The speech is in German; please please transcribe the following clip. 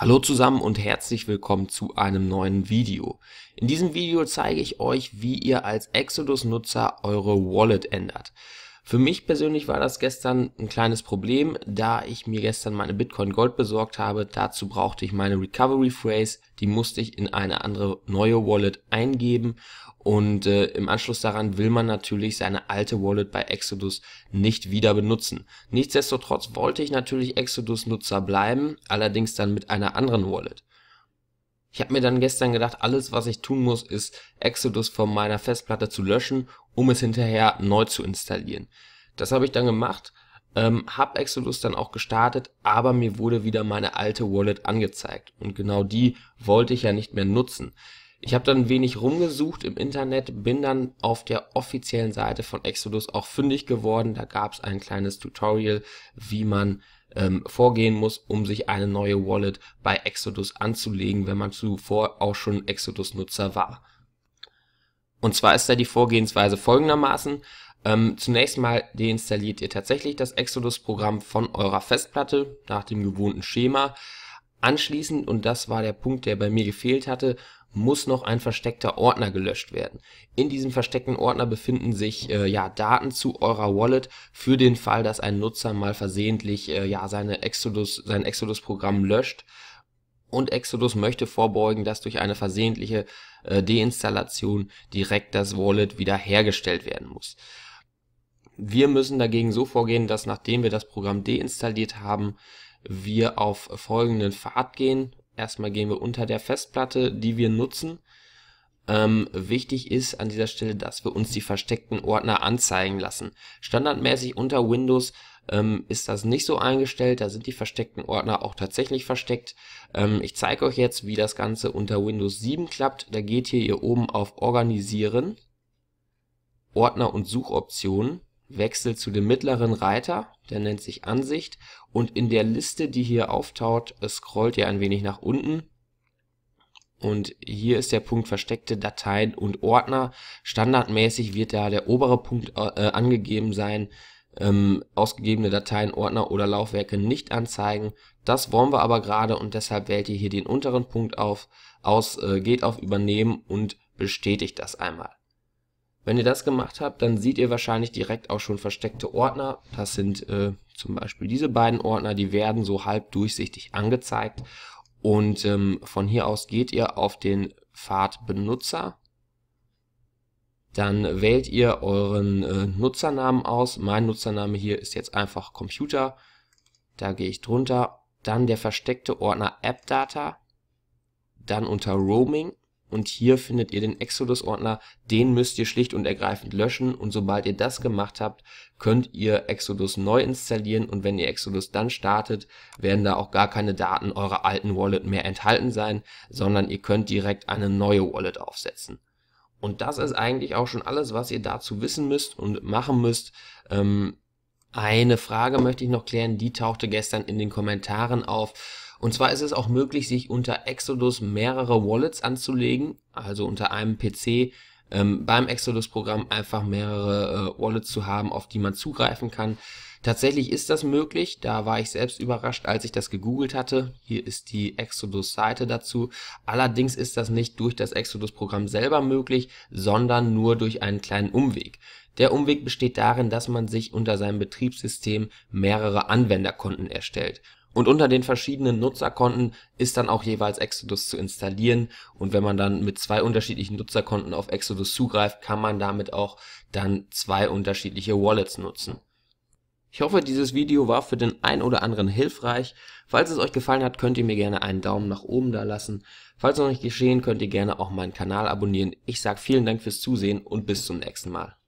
Hallo zusammen und herzlich willkommen zu einem neuen Video. In diesem Video zeige ich euch, wie ihr als Exodus-Nutzer eure Wallet ändert. Für mich persönlich war das gestern ein kleines Problem, da ich mir gestern meine Bitcoin Gold besorgt habe. Dazu brauchte ich meine Recovery Phrase, die musste ich in eine andere neue Wallet eingeben und äh, im Anschluss daran will man natürlich seine alte Wallet bei Exodus nicht wieder benutzen. Nichtsdestotrotz wollte ich natürlich Exodus Nutzer bleiben, allerdings dann mit einer anderen Wallet. Ich habe mir dann gestern gedacht, alles was ich tun muss, ist Exodus von meiner Festplatte zu löschen um es hinterher neu zu installieren. Das habe ich dann gemacht, ähm, habe Exodus dann auch gestartet, aber mir wurde wieder meine alte Wallet angezeigt und genau die wollte ich ja nicht mehr nutzen. Ich habe dann ein wenig rumgesucht im Internet, bin dann auf der offiziellen Seite von Exodus auch fündig geworden. Da gab es ein kleines Tutorial, wie man ähm, vorgehen muss, um sich eine neue Wallet bei Exodus anzulegen, wenn man zuvor auch schon Exodus-Nutzer war. Und zwar ist da die Vorgehensweise folgendermaßen. Ähm, zunächst mal deinstalliert ihr tatsächlich das Exodus-Programm von eurer Festplatte nach dem gewohnten Schema. Anschließend, und das war der Punkt, der bei mir gefehlt hatte, muss noch ein versteckter Ordner gelöscht werden. In diesem versteckten Ordner befinden sich äh, ja Daten zu eurer Wallet für den Fall, dass ein Nutzer mal versehentlich äh, ja seine Exodus sein Exodus Programm löscht und Exodus möchte vorbeugen, dass durch eine versehentliche äh, Deinstallation direkt das Wallet wieder hergestellt werden muss. Wir müssen dagegen so vorgehen, dass nachdem wir das Programm deinstalliert haben, wir auf folgenden Pfad gehen. Erstmal gehen wir unter der Festplatte, die wir nutzen, ähm, wichtig ist an dieser Stelle, dass wir uns die versteckten Ordner anzeigen lassen. Standardmäßig unter Windows ähm, ist das nicht so eingestellt, da sind die versteckten Ordner auch tatsächlich versteckt. Ähm, ich zeige euch jetzt, wie das Ganze unter Windows 7 klappt. Da geht ihr hier oben auf Organisieren, Ordner und Suchoptionen, wechselt zu dem mittleren Reiter, der nennt sich Ansicht und in der Liste, die hier auftaut, scrollt ihr ein wenig nach unten und hier ist der Punkt versteckte Dateien und Ordner. Standardmäßig wird da der obere Punkt äh, angegeben sein. Ähm, ausgegebene Dateien, Ordner oder Laufwerke nicht anzeigen. Das wollen wir aber gerade und deshalb wählt ihr hier den unteren Punkt auf, aus, äh, geht auf Übernehmen und bestätigt das einmal. Wenn ihr das gemacht habt, dann seht ihr wahrscheinlich direkt auch schon versteckte Ordner. Das sind äh, zum Beispiel diese beiden Ordner, die werden so halb durchsichtig angezeigt und ähm, von hier aus geht ihr auf den Pfad Benutzer. Dann wählt ihr euren äh, Nutzernamen aus. Mein Nutzername hier ist jetzt einfach Computer. Da gehe ich drunter. Dann der versteckte Ordner AppData. Dann unter Roaming und hier findet ihr den Exodus-Ordner, den müsst ihr schlicht und ergreifend löschen und sobald ihr das gemacht habt, könnt ihr Exodus neu installieren und wenn ihr Exodus dann startet, werden da auch gar keine Daten eurer alten Wallet mehr enthalten sein, sondern ihr könnt direkt eine neue Wallet aufsetzen. Und das ist eigentlich auch schon alles, was ihr dazu wissen müsst und machen müsst. Ähm, eine Frage möchte ich noch klären, die tauchte gestern in den Kommentaren auf und zwar ist es auch möglich, sich unter Exodus mehrere Wallets anzulegen, also unter einem PC ähm, beim Exodus-Programm einfach mehrere äh, Wallets zu haben, auf die man zugreifen kann. Tatsächlich ist das möglich, da war ich selbst überrascht, als ich das gegoogelt hatte. Hier ist die Exodus-Seite dazu. Allerdings ist das nicht durch das Exodus-Programm selber möglich, sondern nur durch einen kleinen Umweg. Der Umweg besteht darin, dass man sich unter seinem Betriebssystem mehrere Anwenderkonten erstellt. Und unter den verschiedenen Nutzerkonten ist dann auch jeweils Exodus zu installieren und wenn man dann mit zwei unterschiedlichen Nutzerkonten auf Exodus zugreift, kann man damit auch dann zwei unterschiedliche Wallets nutzen. Ich hoffe, dieses Video war für den ein oder anderen hilfreich. Falls es euch gefallen hat, könnt ihr mir gerne einen Daumen nach oben da lassen. Falls noch nicht geschehen, könnt ihr gerne auch meinen Kanal abonnieren. Ich sage vielen Dank fürs Zusehen und bis zum nächsten Mal.